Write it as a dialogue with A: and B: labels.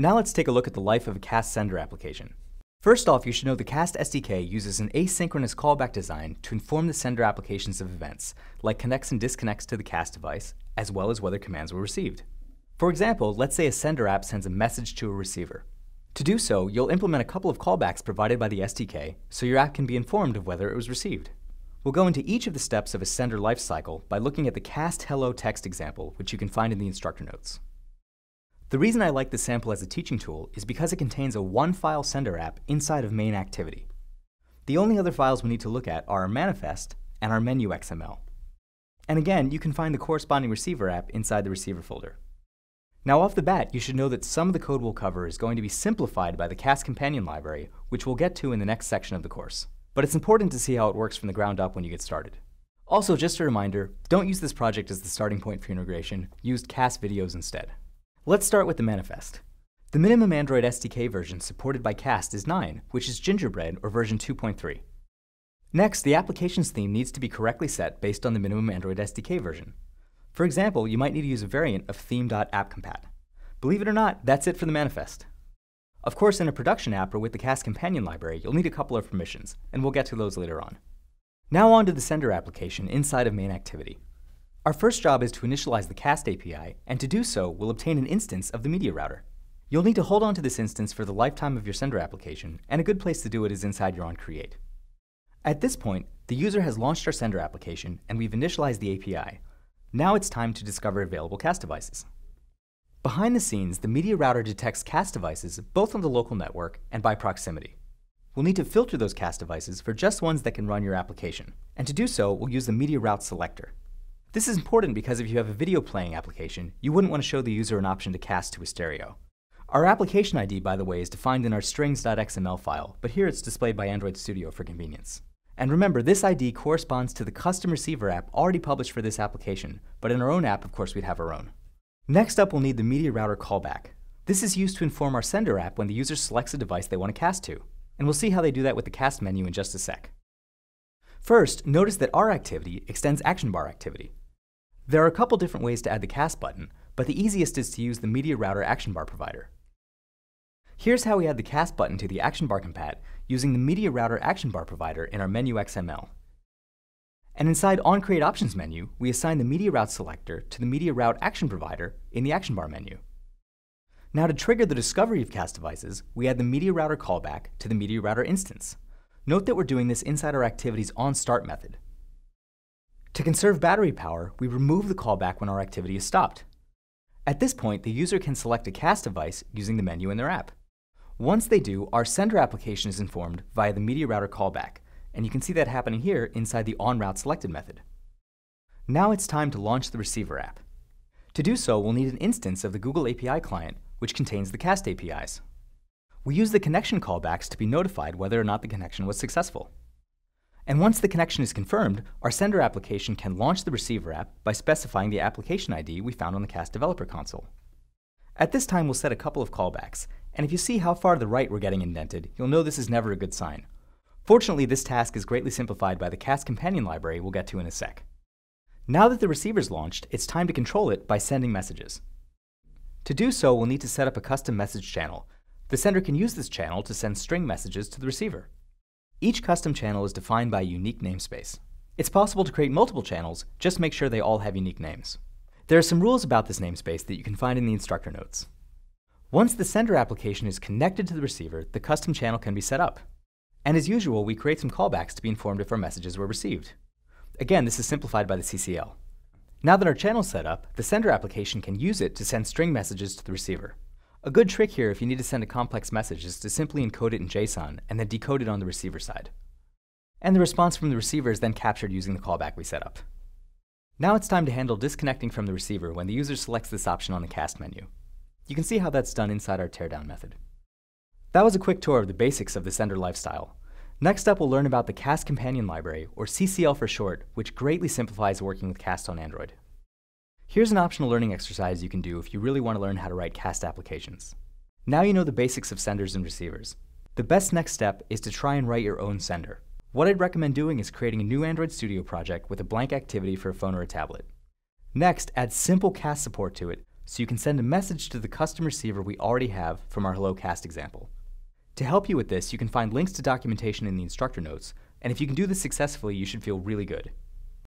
A: Now let's take a look at the life of a Cast Sender application. First off, you should know the Cast SDK uses an asynchronous callback design to inform the sender applications of events, like connects and disconnects to the Cast device, as well as whether commands were received. For example, let's say a sender app sends a message to a receiver. To do so, you'll implement a couple of callbacks provided by the SDK, so your app can be informed of whether it was received. We'll go into each of the steps of a sender lifecycle by looking at the cast hello text example, which you can find in the instructor notes. The reason I like this sample as a teaching tool is because it contains a one-file sender app inside of main activity. The only other files we need to look at are our manifest and our menu XML. And again, you can find the corresponding receiver app inside the receiver folder. Now off the bat, you should know that some of the code we'll cover is going to be simplified by the Cast Companion library, which we'll get to in the next section of the course. But it's important to see how it works from the ground up when you get started. Also, just a reminder, don't use this project as the starting point for your integration, use Cast videos instead. Let's start with the manifest. The minimum Android SDK version supported by Cast is 9, which is Gingerbread or version 2.3. Next, the application's theme needs to be correctly set based on the minimum Android SDK version. For example, you might need to use a variant of theme.appcompat. Believe it or not, that's it for the manifest. Of course, in a production app or with the Cast companion library, you'll need a couple of permissions, and we'll get to those later on. Now on to the sender application inside of main activity. Our first job is to initialize the cast API, and to do so, we'll obtain an instance of the media router. You'll need to hold on to this instance for the lifetime of your sender application, and a good place to do it is inside your onCreate. At this point, the user has launched our sender application, and we've initialized the API. Now it's time to discover available cast devices. Behind the scenes, the media router detects cast devices both on the local network and by proximity. We'll need to filter those cast devices for just ones that can run your application, and to do so, we'll use the media route selector. This is important because if you have a video playing application, you wouldn't want to show the user an option to cast to a stereo. Our application ID, by the way, is defined in our strings.xml file, but here it's displayed by Android Studio for convenience. And remember, this ID corresponds to the custom receiver app already published for this application, but in our own app, of course, we'd have our own. Next up, we'll need the media router callback. This is used to inform our sender app when the user selects a device they want to cast to, and we'll see how they do that with the cast menu in just a sec. First, notice that our activity extends action bar activity. There are a couple different ways to add the cast button, but the easiest is to use the Media Router action bar provider. Here's how we add the cast button to the action bar compat using the Media Router action bar provider in our menu XML. And inside on create options menu, we assign the media route selector to the media route action provider in the action bar menu. Now to trigger the discovery of cast devices, we add the media router callback to the media router instance. Note that we're doing this inside our activities on start method, to conserve battery power, we remove the callback when our activity is stopped. At this point, the user can select a cast device using the menu in their app. Once they do, our sender application is informed via the media router callback, and you can see that happening here inside the onRoute selected method. Now it's time to launch the receiver app. To do so, we'll need an instance of the Google API client, which contains the cast APIs. We use the connection callbacks to be notified whether or not the connection was successful. And once the connection is confirmed, our sender application can launch the receiver app by specifying the application ID we found on the CAST developer console. At this time, we'll set a couple of callbacks, and if you see how far to the right we're getting indented, you'll know this is never a good sign. Fortunately, this task is greatly simplified by the CAST companion library we'll get to in a sec. Now that the receiver's launched, it's time to control it by sending messages. To do so, we'll need to set up a custom message channel. The sender can use this channel to send string messages to the receiver. Each custom channel is defined by a unique namespace. It's possible to create multiple channels, just make sure they all have unique names. There are some rules about this namespace that you can find in the instructor notes. Once the sender application is connected to the receiver, the custom channel can be set up. And as usual, we create some callbacks to be informed if our messages were received. Again, this is simplified by the CCL. Now that our channel is set up, the sender application can use it to send string messages to the receiver. A good trick here if you need to send a complex message is to simply encode it in JSON and then decode it on the receiver side. And the response from the receiver is then captured using the callback we set up. Now it's time to handle disconnecting from the receiver when the user selects this option on the cast menu. You can see how that's done inside our teardown method. That was a quick tour of the basics of the sender lifestyle. Next up, we'll learn about the Cast Companion Library, or CCL for short, which greatly simplifies working with Cast on Android. Here's an optional learning exercise you can do if you really want to learn how to write CAST applications. Now you know the basics of senders and receivers. The best next step is to try and write your own sender. What I'd recommend doing is creating a new Android Studio project with a blank activity for a phone or a tablet. Next, add simple CAST support to it so you can send a message to the custom receiver we already have from our Hello CAST example. To help you with this, you can find links to documentation in the instructor notes, and if you can do this successfully, you should feel really good.